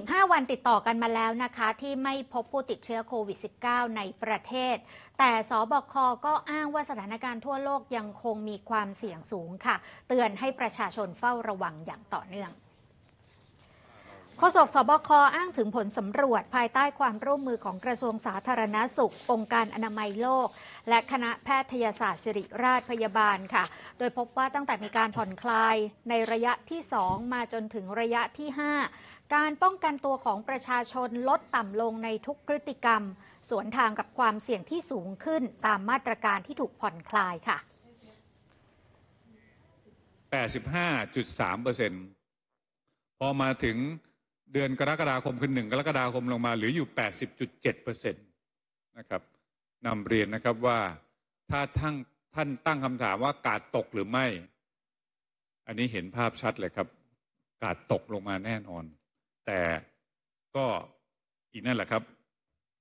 45 วันติดต่อกันมาแล้วนะคะที่ไม่พบผู้ติดเชื้อโควิด -19 ในประเทศ แต่สบคก็อ้างว่าสถานการณ์ทั่วโลกยังคงมีความเสี่ยงสูงค่ะ เตือนให้ประชาชนเฝ้าระวังอย่างต่อเนื่องโฆษกสบค อ้างถึงผลสำรวจภายใต้ความร่วมมือของกระทรวงสาธารณาสุของค์การอนามัยโลก และคณะแพทยศาสตร์ศิริราชพยาบาลค่ะ โดยพบว่าตั้งแต่มีการผ่อนคลายในระยะที่ 2 มาจนถึงระยะที่ 5 การป้องกันตัวของประชาชนลดต่ำลงในทุกพฤติกรรม สวนทางกับความเสี่ยงที่สูงขึ้นตามมาตรการที่ถูกผ่อนคลายค่ะ85.3%พอมาถึงเดือนกรกฎาคม คือหนึ่งกรกฎาคมลงมา หรืออยู่ 80.7%นะครับนำเรียนนะครับว่าถ้าท่านท่านตั้งคำถามว่ากาดตกหรือไม่ อันนี้เห็นภาพชัดเลยครับ กาดตกลงมาแน่นอน แต่ก็อีกนั่นแหละครับ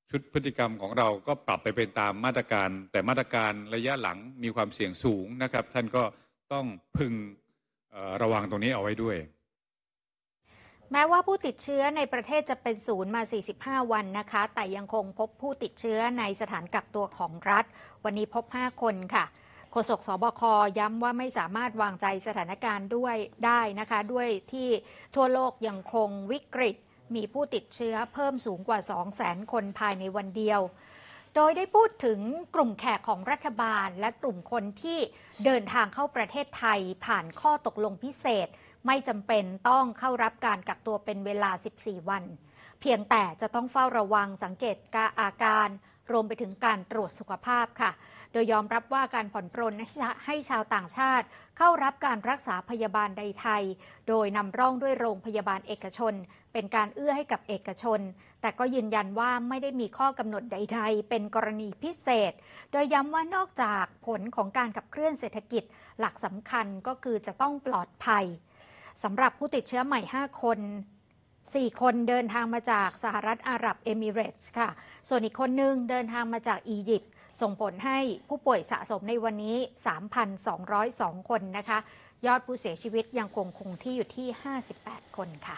ชุดพฤติกรรมของเราก็ปรับไปเป็นตามมาตรการ แต่มาตรการระยะหลังมีความเสี่ยงสูงนะครับ ท่านก็ต้องพึงระวังตรงนี้เอาไว้ด้วยแม้ว่าผู้ติดเชื้อในประเทศจะเป็นศูนย์มา 45 วันนะคะ แต่ยังคงพบผู้ติดเชื้อในสถานกักตัวของรัฐ วันนี้พบ 5 คนค่ะโฆษกสบคย้ำว่าไม่สามารถวางใจสถานการณ์ด้วยได้นะคะ ด้วยที่ทั่วโลกยังคงวิกฤตมีผู้ติดเชื้อเพิ่มสูงกว่า 200,000 คนภายในวันเดียว โดยได้พูดถึงกลุ่มแขกของรัฐบาล และกลุ่มคนที่เดินทางเข้าประเทศไทยผ่านข้อตกลงพิเศษไม่จำเป็นต้องเข้ารับการกักตัวเป็นเวลา 14 วัน เพียงแต่จะต้องเฝ้าระวังสังเกตกาอาการรวมไปถึงการตรวจสุขภาพค่ะ โดยยอมรับว่าการผ่อนปรนให้ชาวต่างชาติเข้ารับการรักษาพยาบาลในไทย โดยนำร่องด้วยโรงพยาบาลเอกชน เป็นการเอื้อให้กับเอกชน แต่ก็ยืนยันว่าไม่ได้มีข้อกำหนดใดๆ เป็นกรณีพิเศษ โดยย้ำว่านอกจากผลของการขับเคลื่อนเศรษฐกิจ หลักสำคัญก็คือจะต้องปลอดภัยสำหรับผู้ติดเชื้อใหม่ 5 คน 4 คนเดินทางมาจากสหรัฐอาหรับเอมิเรตส์ค่ะ ส่วนอีกคนหนึ่งเดินทางมาจากอียิปต์ส่งผลให้ผู้ป่วยสะสมในวันนี้ 3,202 คนนะคะ ยอดผู้เสียชีวิตยังคงคงที่อยู่ที่ 58 คนค่ะ